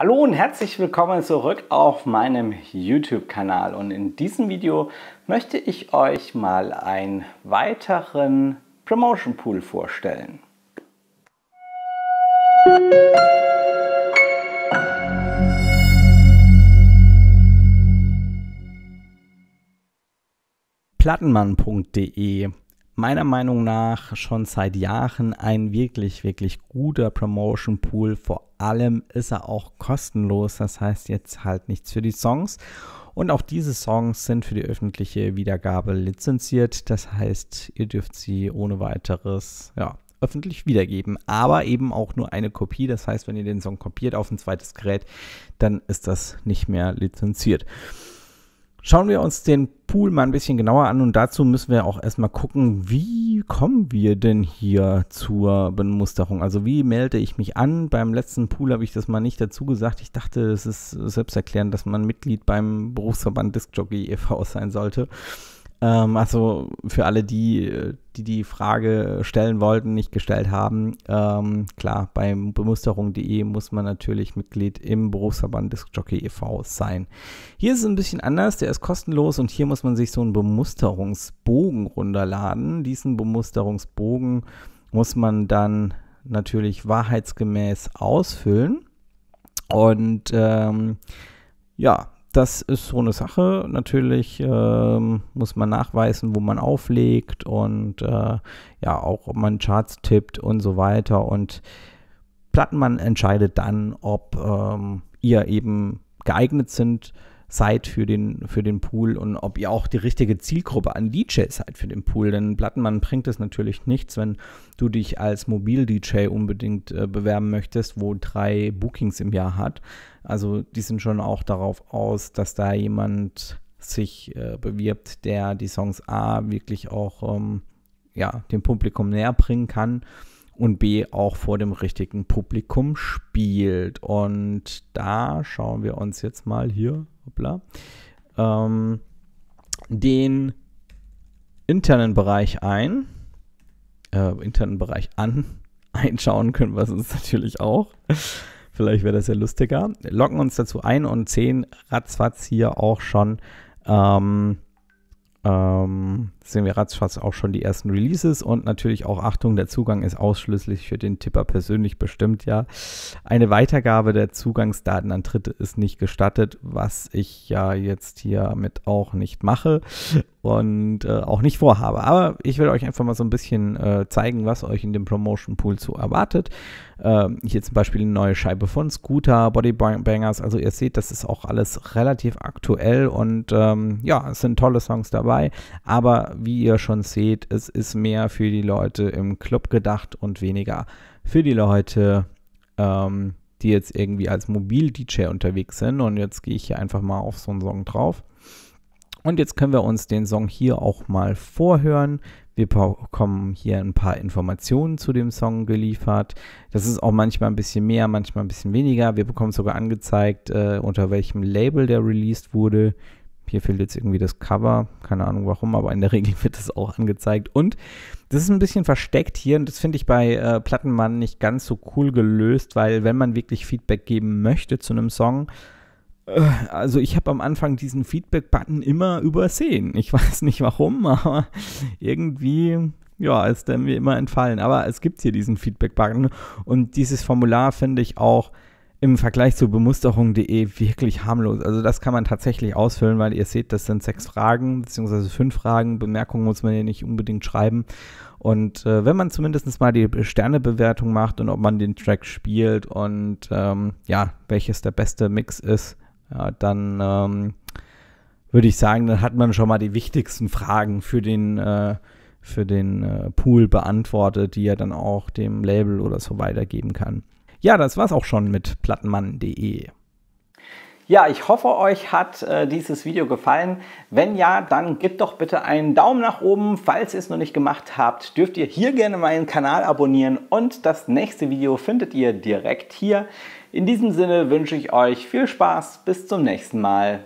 Hallo und herzlich willkommen zurück auf meinem YouTube-Kanal und in diesem Video möchte ich euch mal einen weiteren Promotion Pool vorstellen. Plattenmann.de meiner Meinung nach schon seit Jahren ein wirklich, wirklich guter Promotion Pool. Vor allem ist er auch kostenlos, das heißt jetzt halt nichts für die Songs. Und auch diese Songs sind für die öffentliche Wiedergabe lizenziert, das heißt, ihr dürft sie ohne weiteres, ja, öffentlich wiedergeben, aber eben auch nur eine Kopie. Das heißt, wenn ihr den Song kopiert auf ein zweites Gerät, dann ist das nicht mehr lizenziert. Schauen wir uns den Pool mal ein bisschen genauer an und dazu müssen wir auch erstmal gucken, wie kommen wir denn hier zur Bemusterung? Also wie melde ich mich an? Beim letzten Pool habe ich das mal nicht dazu gesagt. Ich dachte, es ist selbsterklärend, dass man Mitglied beim Berufsverband Disc Jockey e.V. sein sollte. Ähm, also für alle, die, die die Frage stellen wollten, nicht gestellt haben, ähm, klar, bei bemusterung.de muss man natürlich Mitglied im Berufsverband Jockey e.V. sein. Hier ist es ein bisschen anders, der ist kostenlos und hier muss man sich so einen Bemusterungsbogen runterladen. Diesen Bemusterungsbogen muss man dann natürlich wahrheitsgemäß ausfüllen und ähm, ja, das ist so eine Sache. Natürlich ähm, muss man nachweisen, wo man auflegt und äh, ja, auch ob man Charts tippt und so weiter. Und Plattenmann entscheidet dann, ob ähm, ihr eben geeignet sind, seid für den, für den Pool und ob ihr auch die richtige Zielgruppe an DJs seid für den Pool. Denn Plattenmann bringt es natürlich nichts, wenn du dich als Mobil-DJ unbedingt äh, bewerben möchtest, wo drei Bookings im Jahr hat. Also die sind schon auch darauf aus, dass da jemand sich äh, bewirbt, der die Songs A wirklich auch ähm, ja, dem Publikum näher bringen kann und B auch vor dem richtigen Publikum spielt. Und da schauen wir uns jetzt mal hier hoppla, ähm, den internen Bereich ein, äh, internen Bereich an, einschauen können wir uns natürlich auch. Vielleicht wäre das ja lustiger. Locken uns dazu ein und sehen ratzfatz hier auch schon ähm, ähm, sehen wir ratzfatz auch schon die ersten Releases und natürlich auch Achtung, der Zugang ist ausschließlich für den Tipper persönlich bestimmt, ja. Eine Weitergabe der Zugangsdaten an Dritte ist nicht gestattet, was ich ja jetzt hier mit auch nicht mache und äh, auch nicht vorhabe. Aber ich will euch einfach mal so ein bisschen äh, zeigen, was euch in dem Promotion Pool so erwartet. Ähm, hier zum Beispiel eine neue Scheibe von Scooter, Bodybangers. Also ihr seht, das ist auch alles relativ aktuell und ähm, ja, es sind tolle Songs dabei. Aber wie ihr schon seht, es ist mehr für die Leute im Club gedacht und weniger für die Leute, ähm, die jetzt irgendwie als Mobil-DJ unterwegs sind. Und jetzt gehe ich hier einfach mal auf so einen Song drauf. Und jetzt können wir uns den Song hier auch mal vorhören. Wir bekommen hier ein paar Informationen zu dem Song geliefert. Das ist auch manchmal ein bisschen mehr, manchmal ein bisschen weniger. Wir bekommen sogar angezeigt, äh, unter welchem Label der released wurde. Hier fehlt jetzt irgendwie das Cover, keine Ahnung warum, aber in der Regel wird das auch angezeigt. Und das ist ein bisschen versteckt hier und das finde ich bei äh, Plattenmann nicht ganz so cool gelöst, weil wenn man wirklich Feedback geben möchte zu einem Song, äh, also ich habe am Anfang diesen Feedback-Button immer übersehen. Ich weiß nicht warum, aber irgendwie ja, ist dann mir immer entfallen. Aber es gibt hier diesen Feedback-Button und dieses Formular finde ich auch im Vergleich zu bemusterung.de wirklich harmlos. Also das kann man tatsächlich ausfüllen, weil ihr seht, das sind sechs Fragen, beziehungsweise fünf Fragen. Bemerkungen muss man ja nicht unbedingt schreiben. Und äh, wenn man zumindest mal die Sternebewertung macht und ob man den Track spielt und ähm, ja, welches der beste Mix ist, ja, dann ähm, würde ich sagen, dann hat man schon mal die wichtigsten Fragen für den, äh, für den äh, Pool beantwortet, die er dann auch dem Label oder so weitergeben kann. Ja, das war's auch schon mit plattenmann.de. Ja, ich hoffe, euch hat äh, dieses Video gefallen. Wenn ja, dann gebt doch bitte einen Daumen nach oben. Falls ihr es noch nicht gemacht habt, dürft ihr hier gerne meinen Kanal abonnieren und das nächste Video findet ihr direkt hier. In diesem Sinne wünsche ich euch viel Spaß. Bis zum nächsten Mal.